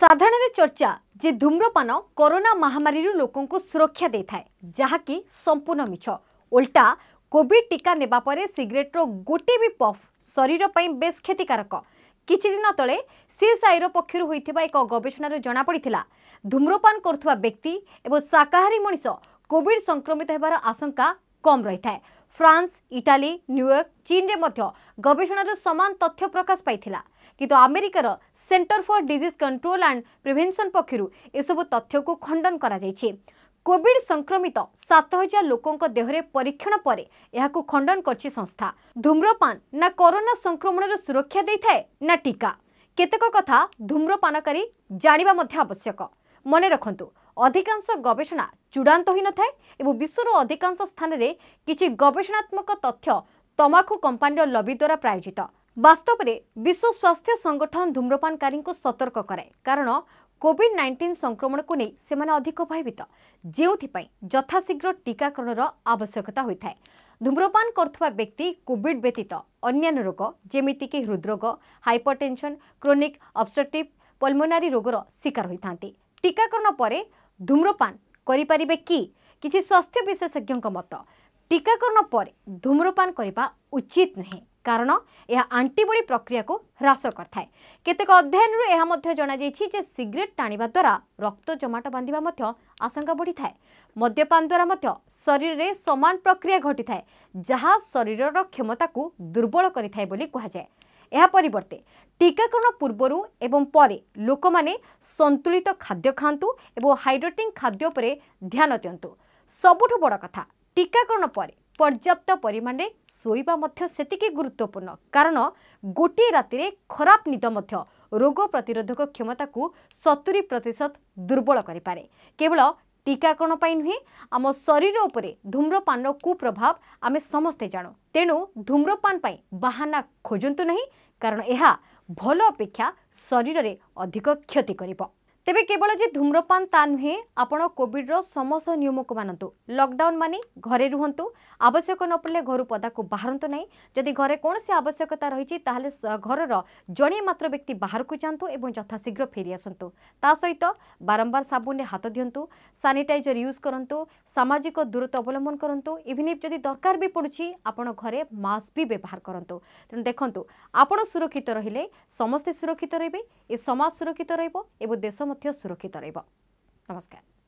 ସାଧାରଣରେ ଚର୍ଚ୍ଚା ଯେ ଧୂମ୍ରପାନ କରୋନା ମହାମାରୀରୁ ଲୋକଙ୍କୁ ସୁରକ୍ଷା ଦେଇଥାଏ ଯାହାକି ସମ୍ପୂର୍ଣ୍ଣ ମିଛ ଓଲ୍ଟା କୋଭିଡ୍ ଟିକା ନେବା ପରେ ସିଗାରେଟ୍ର ଗୋଟିଏ ବି ପଫ୍ ଶରୀର ପାଇଁ ବେଶ୍ କ୍ଷତିକାରକ କିଛିଦିନ ତଳେ ସିଏସ୍ଆଇର ପକ୍ଷରୁ ହୋଇଥିବା ଏକ ଗବେଷଣାରୁ ଜଣାପଡ଼ିଥିଲା ଧୂମ୍ରପାନ କରୁଥିବା ବ୍ୟକ୍ତି ଏବଂ ଶାକାହାରୀ ମଣିଷ କୋଭିଡ୍ ସଂକ୍ରମିତ ହେବାର ଆଶଙ୍କା କମ୍ ରହିଥାଏ ফ্রান্স ইটালি নিউইয়র্ক চীনরে মধ্য গবেষণার সমান তথ্য প্রকাশ পাই কিন্তু আমেরিকার centre for disease control and prevention পক্ষর এসবু তথ্যক খণ্ডন করা যাইছে কোভিড সংক্রমিত সাত হাজার লোকঙ্ দেহরে পরীক্ষণ পরে এখন খণ্ডন করছে সংস্থা ধূম্রপান না করোনা সংক্রমণের সুরক্ষা দিয়ে না টিকা কেতক কথা ধূম্রপানকারী জাঁয়া মধ্যে আবশ্যক মনে রাখতু অধিকাংশ গবেষণা চূড়ান্ত হয়ে নথায় এবং বিশ্বর অধিকাংশ স্থানের কিছু গবেষণাত্মক তথ্য তমাখু কোম্পানির লবি দ্বারা প্রায়োজিত ବାସ୍ତବରେ ବିଶ୍ୱ ସ୍ୱାସ୍ଥ୍ୟ ସଂଗଠନ ଧୂମ୍ରପାନକାରୀଙ୍କୁ ସତର୍କ କରାଏ କାରଣ କୋଭିଡ୍ ନାଇଣ୍ଟିନ୍ ସଂକ୍ରମଣକୁ ନେଇ ସେମାନେ ଅଧିକ ଭୟଭୀତ ଯେଉଁଥିପାଇଁ ଯଥାଶୀଘ୍ର ଟିକାକରଣର ଆବଶ୍ୟକତା ହୋଇଥାଏ ଧୂମ୍ରପାନ କରୁଥିବା ବ୍ୟକ୍ତି କୋଭିଡ୍ ବ୍ୟତୀତ ଅନ୍ୟାନ୍ୟ ରୋଗ ଯେମିତିକି ହୃଦ୍ରୋଗ ହାଇପରଟେନ୍ସନ୍ କ୍ରୋନିକ୍ ଅବଷ୍ଟ୍ରକ୍ଟିଭ୍ ପଲ୍ମୋନାରୀ ରୋଗର ଶିକାର ହୋଇଥାନ୍ତି ଟିକାକରଣ ପରେ ଧୂମ୍ରପାନ କରିପାରିବେ କି କିଛି ସ୍ୱାସ୍ଥ୍ୟ ବିଶେଷଜ୍ଞଙ୍କ ମତ ଟିକାକରଣ ପରେ ଧୂମ୍ରପାନ କରିବା ଉଚିତ ନୁହେଁ କାରଣ ଏହା ଆଣ୍ଟିବଡ଼ି ପ୍ରକ୍ରିୟାକୁ ହ୍ରାସ କରିଥାଏ କେତେକ ଅଧ୍ୟୟନରୁ ଏହା ମଧ୍ୟ ଜଣାଯାଇଛି ଯେ ସିଗରେଟ୍ ଟାଣିବା ଦ୍ୱାରା ରକ୍ତ ଜମାଟ ବାନ୍ଧିବା ମଧ୍ୟ ଆଶଙ୍କା ବଢ଼ିଥାଏ ମଦ୍ୟପାନ ଦ୍ୱାରା ମଧ୍ୟ ଶରୀରରେ ସମାନ ପ୍ରକ୍ରିୟା ଘଟିଥାଏ ଯାହା ଶରୀରର କ୍ଷମତାକୁ ଦୁର୍ବଳ କରିଥାଏ ବୋଲି କୁହାଯାଏ ଏହା ପରିବର୍ତ୍ତେ ଟିକାକରଣ ପୂର୍ବରୁ ଏବଂ ପରେ ଲୋକମାନେ ସନ୍ତୁଳିତ ଖାଦ୍ୟ ଖାଆନ୍ତୁ ଏବଂ ହାଇଡ୍ରେଟିଂ ଖାଦ୍ୟ ଉପରେ ଧ୍ୟାନ ଦିଅନ୍ତୁ ସବୁଠୁ ବଡ଼ କଥା ଟିକାକରଣ ପରେ ପର୍ଯ୍ୟାପ୍ତ ପରିମାଣରେ ଶୋଇବା ମଧ୍ୟ ସେତିକି ଗୁରୁତ୍ୱପୂର୍ଣ୍ଣ କାରଣ ଗୋଟିଏ ରାତିରେ ଖରାପ ନିଦ ମଧ୍ୟ ରୋଗ ପ୍ରତିରୋଧକ କ୍ଷମତାକୁ ସତୁରି ପ୍ରତିଶତ ଦୁର୍ବଳ କରିପାରେ କେବଳ ଟିକାକରଣ ପାଇଁ ନୁହେଁ ଆମ ଶରୀର ଉପରେ ଧୂମ୍ରପାନର କୁପ୍ରଭାବ ଆମେ ସମସ୍ତେ ଜାଣୁ ତେଣୁ ଧୂମ୍ରପାନ ପାଇଁ ବାହାନା ଖୋଜନ୍ତୁ ନାହିଁ କାରଣ ଏହା ଭଲ ଅପେକ୍ଷା ଶରୀରରେ ଅଧିକ କ୍ଷତି କରିବ ତେବେ କେବଳ ଯେ ଧୂମ୍ରପାନ ତା ନୁହେଁ ଆପଣ କୋଭିଡ୍ର ସମସ୍ତ ନିୟମକୁ ମାନନ୍ତୁ ଲକଡାଉନ୍ ମାନି ଘରେ ରୁହନ୍ତୁ ଆବଶ୍ୟକ ନ ପଡ଼ିଲେ ଘରୁ ପଦାକୁ ବାହାରନ୍ତୁ ନାହିଁ ଯଦି ଘରେ କୌଣସି ଆବଶ୍ୟକତା ରହିଛି ତାହେଲେ ଘରର ଜଣିଏ ମାତ୍ର ବ୍ୟକ୍ତି ବାହାରକୁ ଯାଆନ୍ତୁ ଏବଂ ଯଥାଶୀଘ୍ର ଫେରି ଆସନ୍ତୁ ତା ସହିତ ବାରମ୍ବାର ସାବୁନରେ ହାତ ଦିଅନ୍ତୁ ସାନିଟାଇଜର ୟୁଜ୍ କରନ୍ତୁ ସାମାଜିକ ଦୂରତ୍ୱ ଅବଲମ୍ବନ କରନ୍ତୁ ଇଭିନ୍ ଇଫ୍ ଯଦି ଦରକାର ବି ପଡ଼ୁଛି ଆପଣ ଘରେ ମାସ୍କ ବି ବ୍ୟବହାର କରନ୍ତୁ ତେଣୁ ଦେଖନ୍ତୁ ଆପଣ ସୁରକ୍ଷିତ ରହିଲେ ସମସ୍ତେ ସୁରକ୍ଷିତ ରହିବେ ଏ ସମାଜ ସୁରକ୍ଷିତ ରହିବ ଏବଂ ଦେଶ 남았대요수록해달이봐나마스테